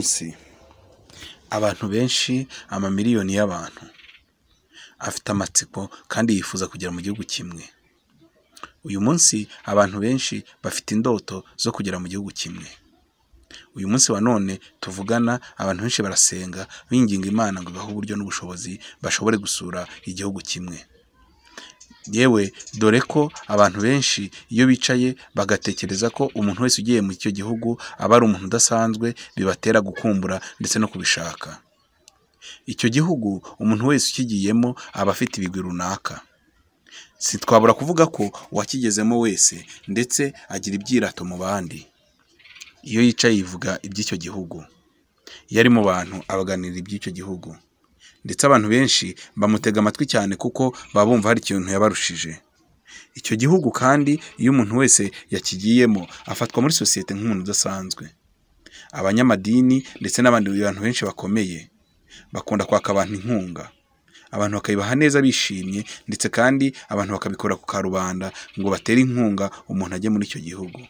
munsi abantu benshi amamiliyoni y'abantu afite amatsiko kandi yifuza kugera mu gihugu kimwe, uyu munsi abantu benshi bafite indoto zo kugera mu gihugu kimwe, uyu munsi wa none tuvugana abantu benshi barasenga binginga Imana ngo ibahe uburyo n'ubushobozi bashobore gusura igihugu kimwe. yewe dore ko abantu benshi iyo bicaye bagatekereza ko umuntu wese ugiye mu icyo gihugu aba ari umuntu udasanzwe bibatera gukumbura ndetse no kubishaka. Icyo gihugu umuntu wese ukigiyemo aba afite ibigwi runaka. si twabura kuvuga ko uwakigezemo wese ndetse agira ibyirato mu bandi. Iyo yicaye yivuga iby'icyo gihugu. Iyo ari mu bantu abaganira iby'icyo gihugu. ndetse abantu benshi bamutega amatwi cyane kuko baba bumva hari ikintu yabarushije icyo gihugu kandi iyo umuntu wese yakigiyemo afatwa muri sosiyete nk'umuntu udasanzwe abanyamadini ndetse n'abandi bantu benshi bakomeye bakunda kwaka abantu inkunga abantu bakayibaha neza bishimye ndetse kandi abantu bakabikora ku karubanda ngo batere inkunga umuntu ajye muri icyo gihugu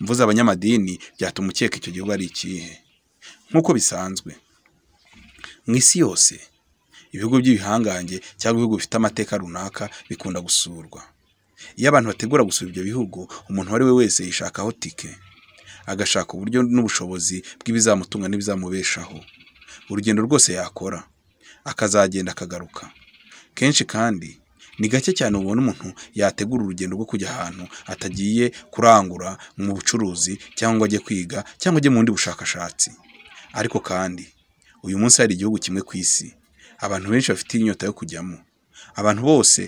mvuze abanyamadini byatuma ukeka icyo gihugu ari ikihe nk'uko bisanzwe mu isi yose ibigo by'ibihangange cyangwa ibihugu bifite amateka runaka bikunda gusurwa iyo abantu bategura gusura ibyo bihugu umuntu uwo ari we wese yishakaho tike agashaka uburyo n'ubushobozi bw'ibizamutunga n'ibizamubeshaho urugendo rwose yakora akazagenda akagaruka kenshi kandi ni gake cyane ubona umuntu yategura urugendo rwo kujya ahantu atagiye kurangura mu bucuruzi cyangwa ajye kwiga cyangwa ajye mu bundi bushakashatsi ariko kandi uyu munsi hari igihugu kimwe ku isi abantu benshi bafite inyota yo kujyamo abantu bose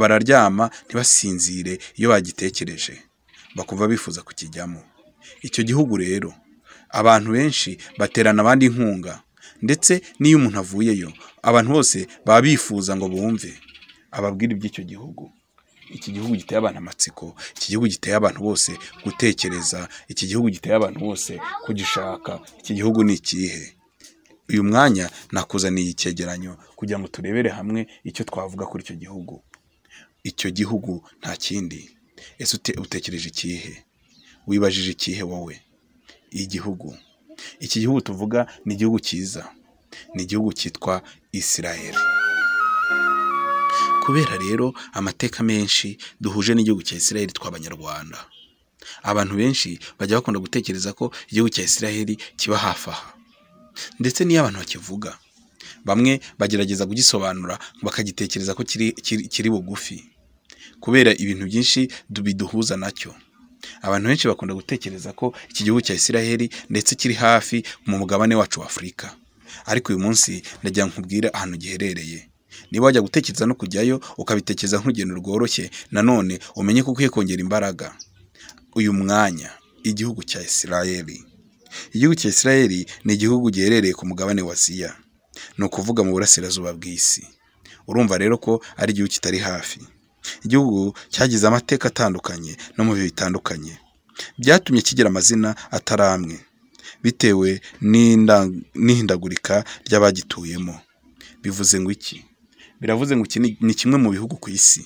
bararyama ntibasinzire iyo bagitekereje bakumva bifuza kukijyamo icyo gihugu rero abantu benshi baterana abandi inkunga ndetse n'iyo umuntu avuyeyo abantu bose baba bifuza ngo bumve ababwire iby'icyo gihugu iki gihugu giteye abantu amatsiko iki gihugu giteye abantu bose gutekereza iki gihugu giteye abantu bose kugishaka iki gihugu ni ikihe uyu mwanya nakuzaniye icyegeranyo kugira ngo turebere hamwe icyo twavuga kuri icyo gihugu icyo gihugu nta kindi ese utekereje ikihe wibajije ikihe wowe igihugu iki gihugu tuvuga ni igihugu cyiza ni igihugu cyitwa Israel kubera rero amateka menshi duhuje n'igihugu cya Israel tw'abanyarwanda abantu benshi bajya bakunda gutekereza ko igihugu cya Israel kiba hafi aha ndetse n'iyo abantu bakivuga bamwe bagerageza kugisobanura bakagitekereza ko kiri bugufi kubera ibintu byinshi biduhuza nacyo abantu benshi bakunda gutekereza ko iki gihugu cya Isiraheli ndetse kiri hafi mu mugabane wacu wa Afurika ariko uyu munsi ndagira nkubwire ahantu giherereye niba wajya gutekereza no kujyayo ukabitekereza nk'urugendo rworoshye nanone umenye ko ukwiye kongera imbaraga uyu mwanya igihugu cya Isiraheli Igihugu cya Israel ni igihugu giherereye ku mugabane wa Asiya, ni ukuvuga mu burasirazuba bw'isi. Urumva rero ko ari igihugu kitari hafi. Igihugu cyagize amateka atandukanye no mu bihe bitandukanye, byatumye kigira amazina atari amwe bitewe n'ihindagurika ry'abagituyemo. Bivuze ngo iki? Biravuze ngo iki ni kimwe mu bihugu ku isi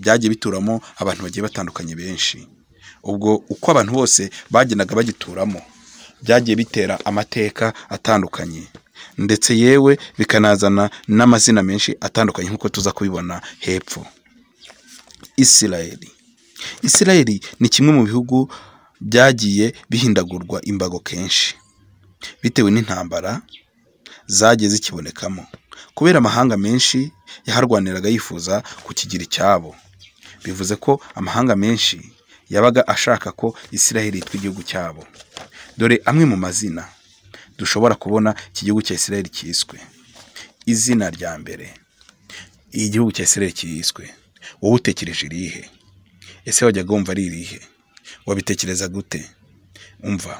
byagiye bituramo abantu bagiye batandukanye benshi, ubwo uko abantu bose bagendaga bagituramo. byagiye bitera amateka atandukanye ndetse yewe bikanazana n'amazina menshi atandukanye nk'uko tuza kubibona hepfo isirayeli isirayeli ni kimwe mu bihugu byagiye bihindagurwa imbago kenshi bitewe n'intambara zagiye zikibonekamo kubera amahanga menshi yaharwaniraga yifuza kukigira icyabo bivuze ko amahanga menshi yabaga ashaka ko isirayeli yitwa igihugu cyabo dore amwe mu mazina dushobora kubona iki gihugu cya Israel cyiswe izina rya mbere igihugu cya Israel cyiswe wowe utekereje irihe ese wajyaga wumva ari irihe wabitekereza gute umva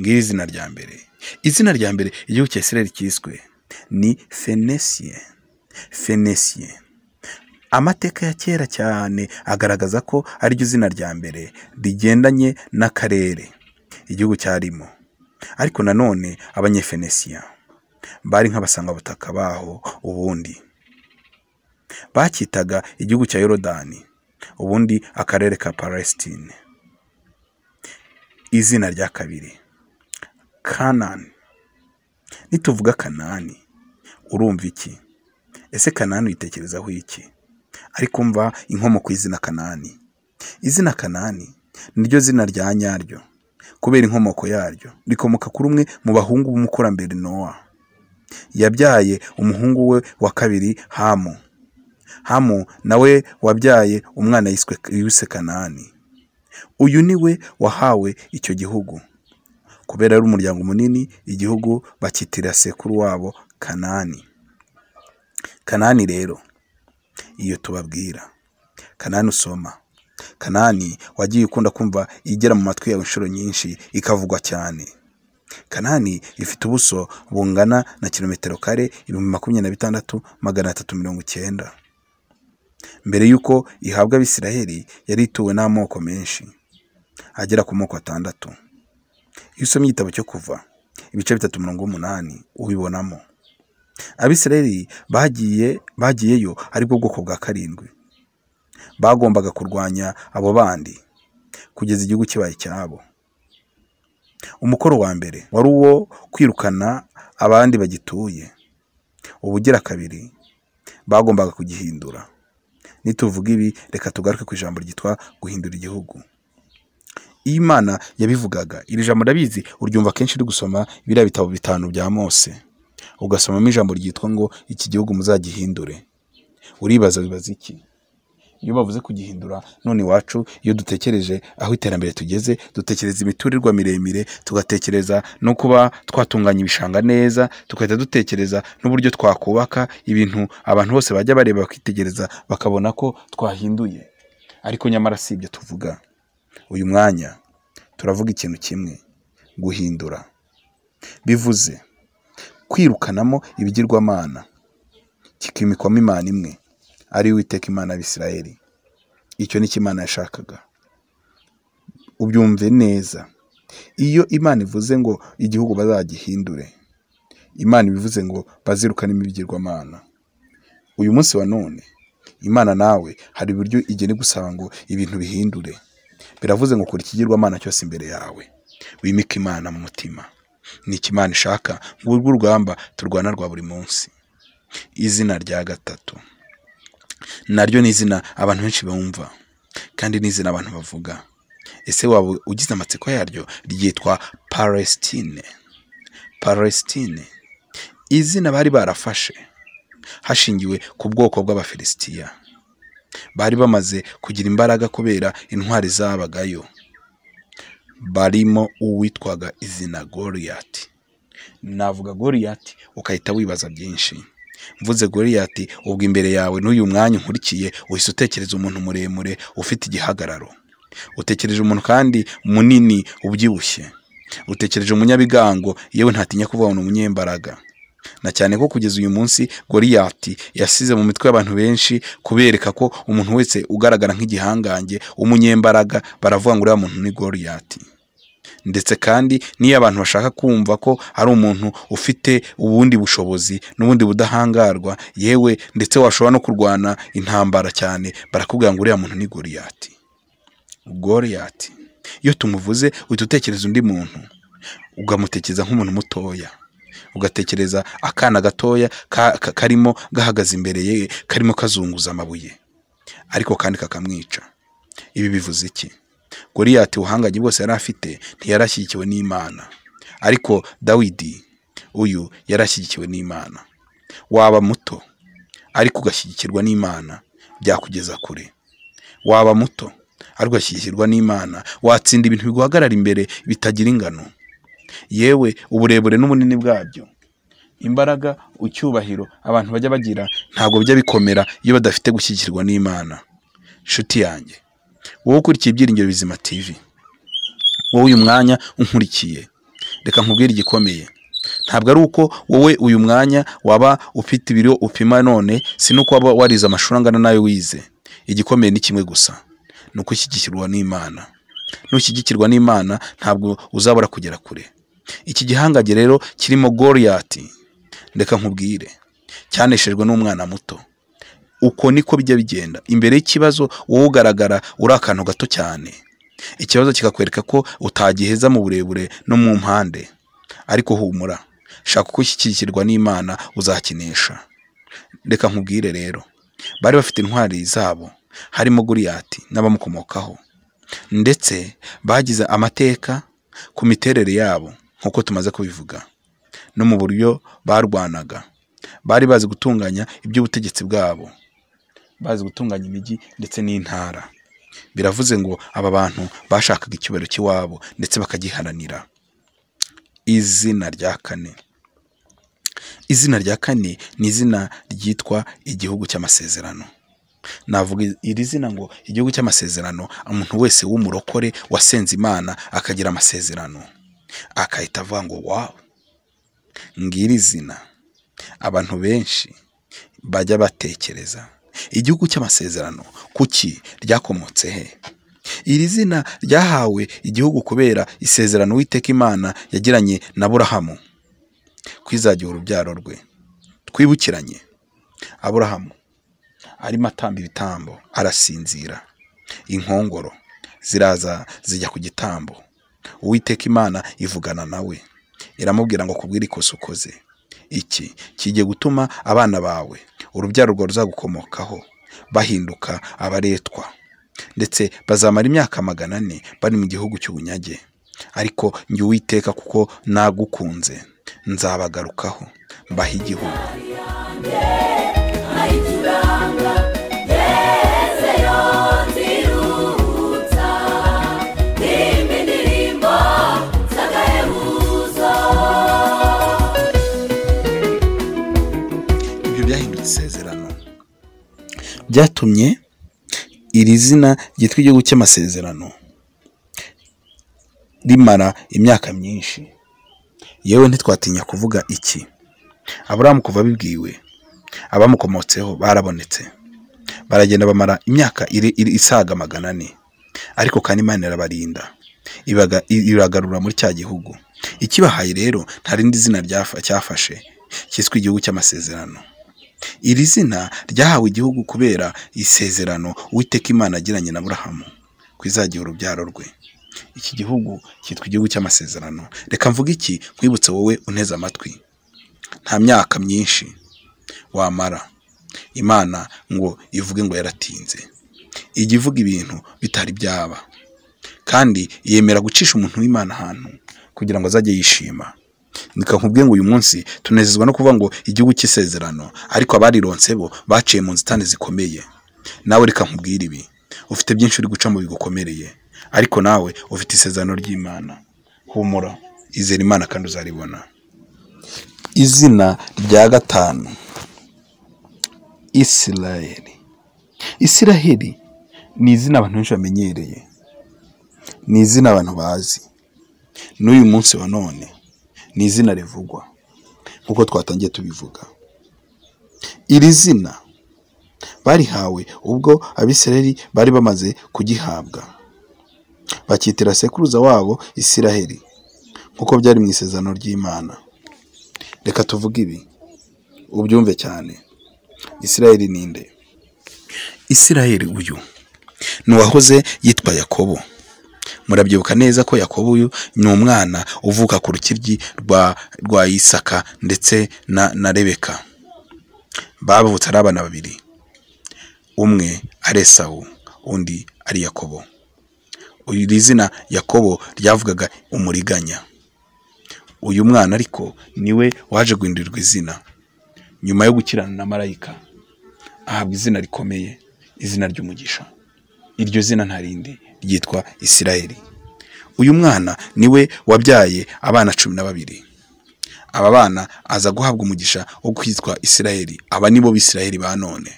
ngiri izina rya mbere izina rya mbere igihugu cya Israel cyiswe ni fenesiye fenesiye amateka ya kera cyane agaragaza ko ariryo zina rya mbere rigendanye n'akarere igihugu cyarimo ariko nanone abanyefenesiya bari nk'abasangabutaka baho ubundi bacyitaga igihugu cya yorodani ubundi akarere ka Palestine izina rya kabiri kanani nituvuga kanani urumva iki ese kanani uyitekerezaho iki ariko umva inkomoko y'izina kanani izina kanani niryo zina rya nyaryo kubera inkomoko yaryo rikomoka kuri umwe mu bahungu b'umukurambere nowa yabyaye umuhungu we wa kabiri hamu hamu nawe wabyaye umwana yiswe kanani uyu ni we wahawe icyo gihugu kubera ari umuryango munini igihugu bakitira sekuru wabo kanani kanani rero iyo tubabwira kanani usoma kanani wagiye ukunda kumva igera mu matwi yawe inshuro nyinshi ikavugwa cyane kanani ifite ubuso bungana na kilometero kare ibihumbi makumyabiri na bitandatu magana atatu mirongo icyenda mbere y'uko ihabwa abisiraheli yari ituwe n'amoko menshi agera ku moko atandatu iyo usomye igitabo cyo kuva ibice bitatu mirongo umunani ubibonamo abisiraheli bagiyeyo aribwo bwoko bwa karindwi bagombaga kurwanya abo bandi kugeza igihugu kibaye cyabo umukoro wa mbere wari uwo kwirukana abandi bagituye ubugira kabiri bagombaga kugihindura nituvuga ibi reka tugaruke ku ijambo ryitwa guhindura igihugu iyo imana yabivugaga iri jambo ndabizi uryumva kenshi uri gusoma biriya bitabo bitanu bya mose ugasomamo ijambo ryitwa ngo iki gihugu muzagihindure uribaza bibaza iki iyo bavuze kugihindura none iwacu iyo dutekereje aho iterambere tugeze dutekereza imiturirwa miremire tugatekereza no kuba twatunganya ibishanga neza tugahita dutekereza n'uburyo twakubaka ibintu abantu bose bajya bareba bakitegereza bakabona ko twahinduye ariko nyamara si ibyo tuvuga uyu mwanya turavuga ikintu kimwe guhindura bivuze kwirukanamo ibigirwamana kikimikwamo imana imwe ari uwiteka imana y'abisirayeli icyo ni cyo imana yashakaga ubyumve neza iyo imana ivuze ngo igihugu bazagihindure imana ibivuze ngo bazirukane imibwirwamana uyu munsi wa none imana nawe hari uburyo igena gusaba ngo ibintu bihindure biravuze ngo kuri ikigirwamana cyose imbere yawe wimike imana mu mutima ni imana ishaka ngo urwo rugamba turwana rwa buri munsi izina rya gatatu naryo ni izina abantu benshi bumva kandi ni izina abantu bavuga ese waba ugize amatsiko yaryo ryitwa Palestine Palestine izina bari barafashe hashingiwe ku bwoko bw'abafilisitiya bari bamaze kugira imbaraga kubera intwari zabagayo barimo uwitwaga izina goriyati navuga goriyati ukahita wibaza byinshi mvuze goliyati ubwo imbere yawe n'uyu mwanya unkurikiye uhise utekereza umuntu muremure ufite igihagararo utekereje umuntu kandi munini ubyibushye utekereje umunyabigango yewe ntatinya kuvana umunyembaraga na cyane ko kugeza uyu munsi goliyati yasize mu mitwe y'abantu benshi kubereka ko umuntu wese ugaragara nk'igihangange w'umunyembaraga baravuga ngo uriya muntu ni goliyati ndetse kandi n'iyo abantu bashaka kumva ko ari umuntu ufite ubundi bushobozi n'ubundi budahangarwa yewe ndetse washobora no kurwana intambara cyane barakubwira ngo uriya muntu ni goriyati goriyati iyo tumuvuze uhita utekereza undi muntu ukamutekereza nk'umuntu mutoya ugatekereza akana gatoya karimo gahagaze imbere ye karimo kazunguza amabuye ariko kandi kakamwica ibi bivuze iki goriyati ubuhangange bwose yari afite ntiyarashyigikiwe n'imana ariko dawidi uyu yarashyigikiwe n'imana waba muto ariko ugashyigikirwa n'imana byakugeza kure waba muto ariko ugashyigikirwa n'imana watsinda ibintu biguhagarara imbere bitagira ingano yewe uburebure n'ubunini bwabyo imbaraga icyubahiro abantu bajya bagira ntabwo bijya bikomera iyo badafite gushyigikirwa n'imana inshuti yanjye wowe ukurikiye ibyiringiro bizima tv wowe uyu mwanya unkurikiye reka nkubwire igikomeye ntabwo ari uko wowe uyu mwanya waba ufite ibiro upima none si n'uko waba warize amashuri angana n'ayo wize igikomeye ni kimwe gusa ni ukushyigikirwa n'imana nushyigikirwa n'imana ntabwo uzabura kugera kure iki gihangange rero kirimo goriyati reka nkubwire cyaneshejwe n'umwana muto uko niko bijya bigenda imbere y'ikibazo wowe ugaragara uri akantu gato cyane ikibazo kikakwereka ko utagiheza mu burebure no mu mpande ariko humura shaka uko ushyikirwa n'imana uzakinesha reka nkubwire rero bari bafite intwari zabo harimo guriyati n'abamukomokaho ndetse bagize amateka ku miterere yabo nk'uko tumaze kubivuga no mu buryo barwanaga bari bazi gutunganya iby'ubutegetsi bwabo bazi gutunganya imijyi ndetse n'intara biravuze ngo aba bantu bashakaga icyubahiro cy'iwabo ndetse bakagiharanira izina rya kane izina rya kane ni izina ryitwa igihugu cy'amasezerano navuga iri zina ngo igihugu cy'amasezerano umuntu wese w'umurokore wasenze imana akagira amasezerano akahita avuga ngo wawu ngiri izina abantu benshi bajya batekereza igihugu cy'amasezerano kuki ryakomotse he iri zina ryahawe igihugu kubera isezerano uwiteka imana yagiranye na burahamu kwizagiha urubyaro rwe twibukiranye aburahamu arimo atamba ibitambo arasinzira inkongoro ziraza zijya ku gitambo uwiteka imana ivugana nawe iramubwira ngo kubwire ikosa ukoze iki kigiye gutuma abana bawe urubyaro rwawe ruzagukomokaho bahinduka abaretwa ndetse bazamara imyaka magana ane bari mu gihugu cy'ubunyage ariko njye uwiteka kuko nagukunze nzabagarukaho mbaha igihugu byatumye iri zina ryitwa igihugu cy'amasezerano rimara imyaka myinshi yewe ntitwatinya kuvuga iki aburamu kuva bibwiwe abamukomotseho barabonetse baragenda bamara imyaka isaga magana ane ariko kandi imana irabarinda iragarura muri cya gihugu ikibahaye rero nta rindi zina cyafashe cyitwa igihugu cy'amasezerano Iri zina ryahawe igihugu kubera isezerano Uwiteka Imana agiranye na Aburahamu ko izagiha urubyaro rwe. Iki gihugu cyitwa igihugu cy'amasezerano. Reka mvuge iki nkwibutse wowe unteze amatwi. Nta myaka myinshi wamara. Imana ngo ivuge ngo yaratinze. Ijya ivuga ibintu bitari byaba. Kandi yemera gucisha umuntu w'Imana ahantu kugira ngo azajye yishima. nkakubwiye ngo uyu munsi tunezezwa no kuvuga ngo igihugu cy'isezerano ariko abarironse bo baciye mu nzitane zikomeye nawe reka nkubwire ibi ufite byinshi uri guca mu bigukomereye ariko nawe ufite isezerano ry'imana humura izera imana kandi uzaribona izina rya gatanu isiraheli isiraheli ni izina abantu benshi bamenyereye ni izina abantu bazi n'uyu munsi wa none ni izina rivugwa nk'uko twatangiye tubivuga iri zina barihawe ubwo abisiraheli bari bamaze kugihabwa bakitira sekuruza wabo isiraheli nk'uko byari mu isezerano ry'imana reka tuvuge ibi ubyumve cyane isiraheli ni inde isiraheli uyu ni uwahoze yitwa yakobo murabyibuka neza ko yakobo uyu ni umwana uvuka ku rukiryi rwa rwa isaka ndetse na na rebeka bavutse ari abana babiri umwe ari esawu undi ari yakobo iri zina yakobo ryavugaga umuriganya uyu mwana ariko niwe waje guhindurirwa izina nyuma yo gukirana na marayika ahabwa izina rikomeye izina ry'umugisha iryo zina ntarindi ryitwa Isirayeli uyu mwana ni we wabyaye abana cumi na babiri aba bana aza guhabwa umugisha wo kwitwa Isirayeli aba nibo b'Isirayeli ba none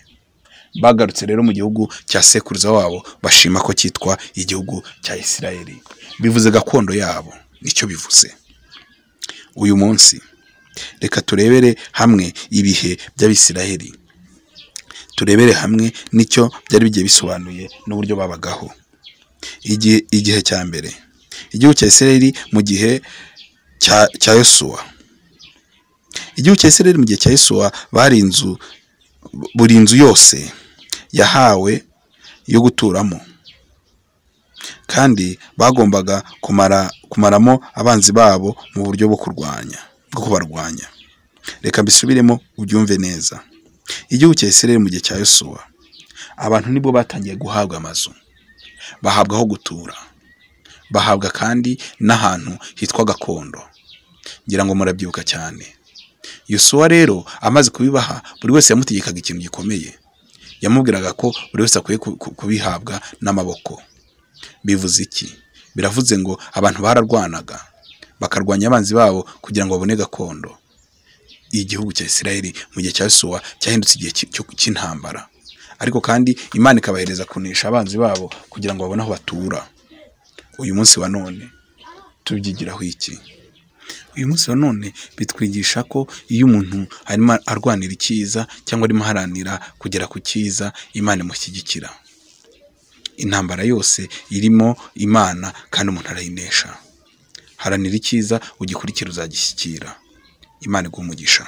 bagarutse rero mu gihugu cya sekuruza wabo bashima ko cyitwa igihugu cya Isirayeli bivuze gakondo yabo nicyo bivuze uyu munsi reka turebere hamwe ibihe by'abisiraheli turebere hamwe nicyo byari bigiye bisobanuye n'uburyo babagaho igihe igihe cya mbere igihugu cya Isirayeli mu gihe cya Yosuwa igihugu cya Isirayeli mu gihe cya Yosuwa bari inzu buri nzu yose yahawe yo guturamo kandi bagombaga kumara kumaramo abanzi babo mu buryo bwo kurwanya bwo kubarwanya reka mbisubiremo ubyumve neza igihugu cya Isirayeli mu gihe cya Yosuwa abantu nibo batangiye guhabwa amazu bahabwa aho gutura bahabwa kandi n'ahantu hitwa gakondo ngira ngo murabyibuka cyane Yosuwa rero amaze kubibaha buri wese yamutegekaga ikintu gikomeye yamubwiraga ko buri wese akwiye kubihabwa n'amaboko bivuze iki biravuze ngo abantu bararwanaga bakarwanya abanzi babo kugira ngo babone gakondo igihugu cya Isirayeli mu gihe cya Yosuwa cyahindutse igihe cy'intambara ariko kandi imana ikabahereza kunesha abanzi babo kugira ngo babone aho batura uyu munsi wa none tubyigiraho iki uyu munsi wa none bitwigisha ko iyo umuntu arimo arwanira icyiza cyangwa arimo aharanira kugera ku cyiza imana imushyigikira intambara yose irimo imana kandi umuntu arayinesha haranira icyiza ugikurikira uzagishyikira imana iguha umugisha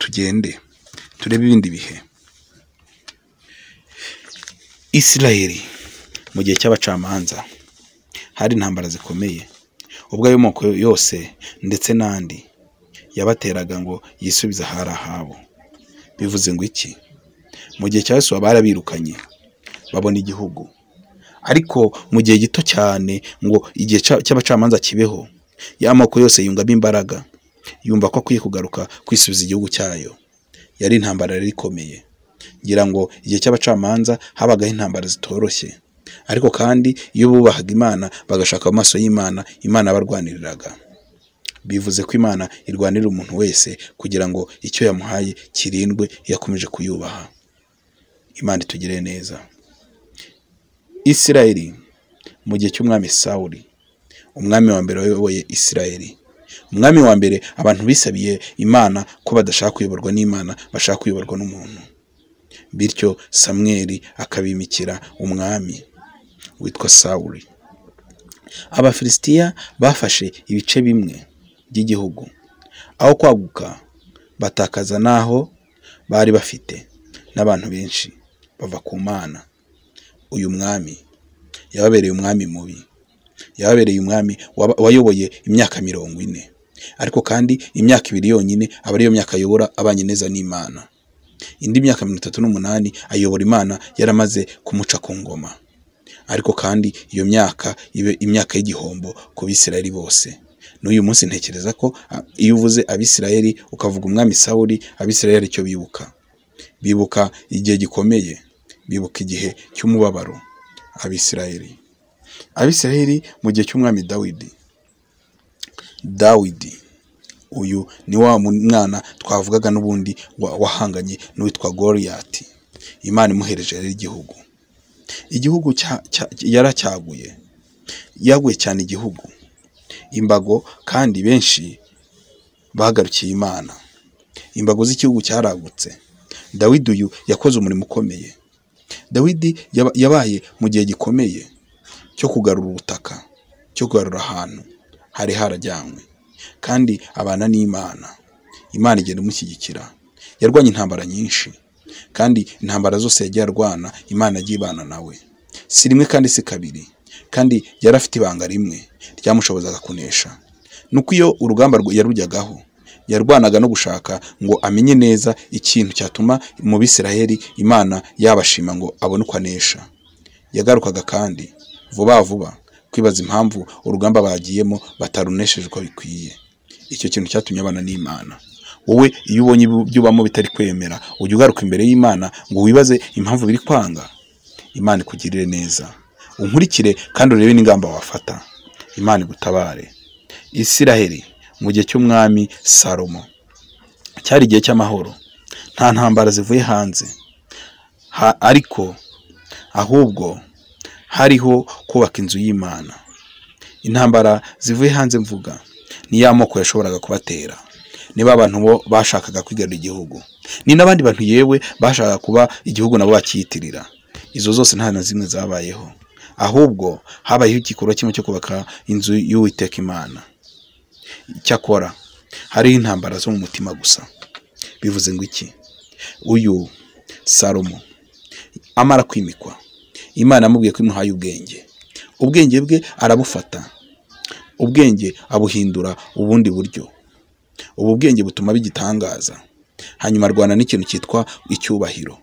tugende turebe ibindi bihe Isirayeli mu gihe cy'abacamanza hari intambara zikomeye ubwo moko yose ndetse n'andi yabateraga ngo yisubize ahari ahabo, bivuze ngo iki? Mu gihe cya Yosuwa barabirukanye babona igihugu ariko mu gihe gito cyane ngo igihe cy'abacamanza kibeho y'amoko yose yungamo imbaraga yumva ko akwiye kugaruka kwisubiza igihugu cyayo, yari intambara yari ikomeye. ngira ngo igihe cy'abacamanza habagaho intambara zitoroshye ariko kandi iyo bubahaga imana bagashaka amaso y'imana imana barwaniriraga bivuze ko imana irwanirira umuntu wese kugira ngo icyo yamuhaye kirindwe iyo kuyubaha imana itugire neza isirayeli mu gihe cy'umwami sawuri umwami wa mbere wayoboye isirayeli umwami wa mbere abantu bisabiye imana ko badashaka kuyoborwa n'imana bashaka kuyoborwa n'umuntu bityo samweli akabimikira umwami witwa sawuri abafilisitiya bafashe ibice bimwe by'igihugu aho kwaguka batakaza n'aho bari bafite n'abantu benshi bava ku mana uyu mwami yababereye umwami mubi yababereye umwami wayoboye imyaka mirongo ine ariko kandi imyaka ibiri yonyine aba ariyo myaka ayobora abanye neza n'imana indi myaka mirongo itatu n'umunani ayobora imana yaramaze kumuca ku ngoma ariko kandi iyo myaka ibe imyaka y'igihombo ku bisirayeli bose n'uyu munsi ntekereza ko iyo uvuze abisirayeli ukavuga umwami sawuri abisirayeli icyo bibuka bibuka igihe gikomeye bibuka igihe cy'umubabaro abisirayeli abisirayeli mu gihe cy'umwami dawidi dawidi uyu ni wa mwana twavugaga n'ubundi wahanganye n'uwitwa goriyati imana imuhereje rero igihugu igihugu yaracyaguye yaguye cyane igihugu imbago kandi benshi bagarukiye imana imbago z'igihugu cyaragutse dawidi uyu yakoze umurimo ukomeye dawidi yabaye mu gihe gikomeye cyo kugarura ubutaka cyo kugarura ahantu hari harajyanywe kandi abana n'Imana. Imana igenda imushyigikira. Yarwanye intambara nyinshi kandi intambara zose yagiye arwana Imana yagiye nawe. Si rimwe kandi si kabiri kandi yari afite ibanga rimwe ryamushobozaga kunesha. Nuko iyo urugamba yarujyagaho yarwanaga no gushaka ngo amenye neza ikintu cyatuma mu Bisiraheli Imana yabashima ngo abone uko anesha. Yagarukaga kandi vuba vuba kwibaza impamvu urugamba bagiyemo batarunesheje uko bikwiye icyo kintu cyatumye abana n'imana wowe iyo ubonye ibyo ubamo bitari kwemera ujya ugaruka imbere y'imana ngo wibaze impamvu biri kwanga imana ikugirire neza unkurikire kandi urebe n'ingamba wafata imana igutabare isiraheli mu gihe cy'umwami salomo cyari igihe cy'amahoro nta ntambara zivuye hanze ariko ahubwo hariho kubaka inzu y'imana intambara zivuye hanze mvuga ni ya moko yashoboraga kubatera niba abantu bo bashakaga kwigarura igihugu ni n'abandi bantu yewe bashakaga kuba igihugu nabo bakiyitirira izo zose nta na zimwe zabayeho ahubwo habayeho igikorwa kimwe cyo kubaka inzu y'uwiteka imana icyakora hariho intambara zo mu mutima gusa bivuze ngo iki uyu salomo amara kwimikwa imana amubwiye ko imuhaye ubwenge ubwenge bwe arabufata ubwenge abuhindura ubundi buryo ubu bwenge butuma bigitangaza hanyuma arwana n'ikintu cyitwa icyubahiro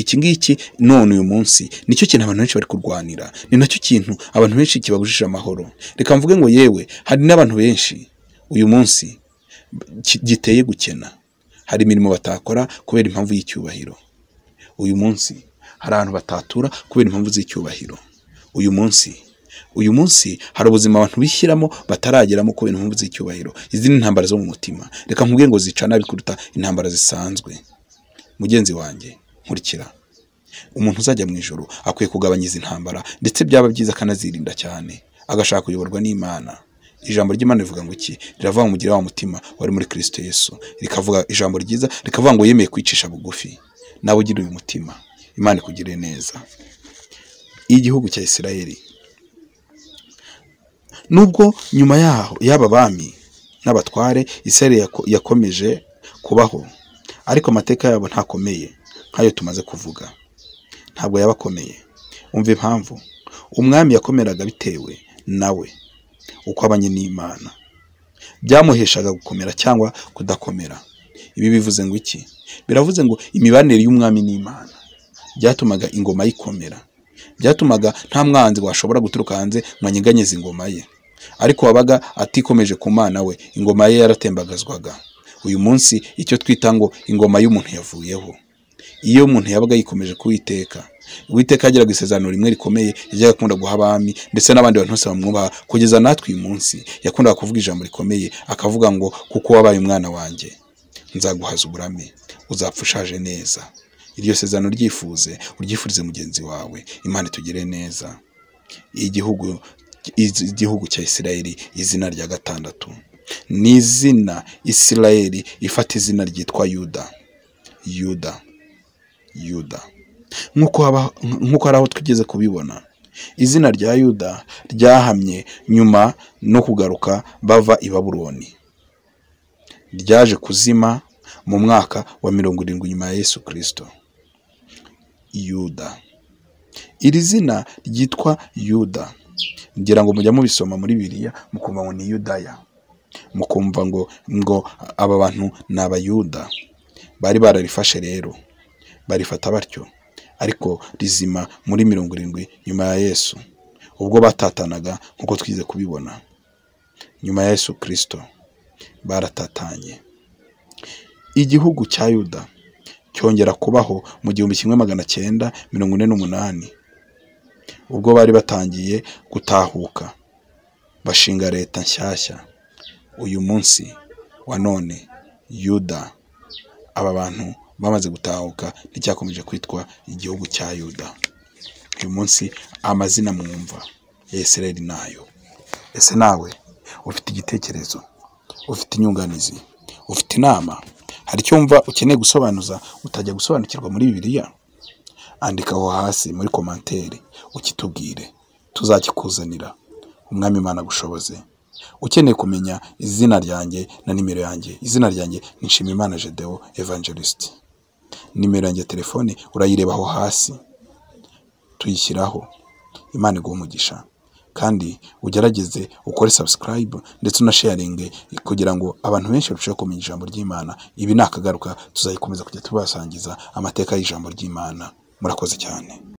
iki ngiki none uyu munsi nicyo kintu abantu benshi bari kurwanira ni nacyo kintu abantu benshi kibabujije amahoro reka mvuge ngo yewe hari n'abantu benshi uyu munsi giteye gukena hari imirimo batakora kubera impamvu y'icyubahiro uyu munsi hari abantu batatura kubera impamvu z'icyubahiro uyu munsi uyu munsi hari ubuzima abantu bishyiramo batarageramo kubera impamvu z'icyubahiro izi ni intambara zo mu mutima reka nkubwiye ngo zicana kuruta intambara zisanzwe mugenzi wanjye nkurikira umuntu uzajya mu ijoro akwiye kugabanya izi ntambara ndetse byaba byiza akanazirinda cyane agashaka kuyoborwa n'imana ijambo ry'imana rivuga ngo iki riravuga ngo mugire wa mutima wari muri kirisito yesu rikavuga ijambo ryiza rikavuga ngo yemeye kwicisha bugufi nawe ugira uyu mutima imana ikugire neza y'igihugu cya Isirayeli nubwo nyuma yaho y'aba bami n'abatware Isirayeli yakomeje kubaho ariko amateka yabo ntakomeye nk'ayo tumaze kuvuga ntabwo yabakomeye umva impamvu umwami yakomeraga bitewe nawe uko abanye n'imana byamuheshaga gukomera cyangwa kudakomera ibi bivuze ngo iki biravuze ngo imibanire y'umwami n'imana byatumaga ingoma yikomera byatumaga nta mwanzi washobora guturuka hanze ngo anyeganyeze ingoma ye ariko wabaga atikomeje ku mana we ingoma ye yaratembagazwaga uyu munsi icyo twita ngo ingoma y'umuntu yavuyeho iyo umuntu yabaga yikomeje kuwiteka uwiteka yagiraga isezerano rimwe rikomeye yajyaga akunda guha abami ndetse n'abandi bantu bose bamwubaha kugeza natwe uyu munsi yakundaga kuvuga ijambo rikomeye akavuga ngo kuko wabaye umwana wanjye nzaguhaza uburame uzapfa ushaje neza iryo sezerano ryifuze uryifurize mugenzi wawe imana itugire neza igihugu igihugu cya isirayeli izina rya gatandatu ni izina isirayeli ifata izina ryitwa yuda yuda yuda nk'uko hari aho twigeze kubibona izina rya yuda ryahamye nyuma no kugaruka bava i baburoni ryaje kuzima mu mwaka wa mirongo irindwi nyuma ya yesu kirisito yuda, iri zina ryitwa yuda ngira ngo mujya mubisoma muri biriya mukumva ngo ni yudaya, mukumva ngo ngo aba bantu ni abayuda, bari bararifashe rero barifata batyo ariko rizima muri mirongo irindwi nyuma ya Yesu ubwo batatanaga nk'uko twize kubibona, nyuma ya Yesu Kristo baratatanye, igihugu cya yuda. cyongera kubaho mu gihumbi kimwe magana cyenda mirongo ine n'umunani ubwo bari batangiye gutahuka bashinga leta nshyashya uyu munsi wa none yuda aba bantu bamaze gutahuka nticyakomeje kwitwa igihugu cya yuda uyu munsi amazina mwumva ya esereri nayo ese nawe ufite igitekerezo ufite inyunganizi ufite inama hari icyo wumva ukeneye gusobanuza utajya gusobanukirwa muri bibiliya andika aho hasi muri komantere ukitubwire tuzakikuzanira umwami imana gushoboze ukeneye kumenya izina ryanjye na nimero yanjye izina ryanjye ni nshimiyimana gedewo evangelisite nimero yanjye ya telefone urayireba hasi tuyishyiraho imana iguhe umugisha kandi ugerageze ukore subscribe ndetse unasharinge kugira ngo abantu benshi barusheho kumenya ijambo ry'Imana, ibi ni akagaruka tuzayikomeza kujya tubasangiza amateka y'ijambo ry'Imana, murakoze cyane.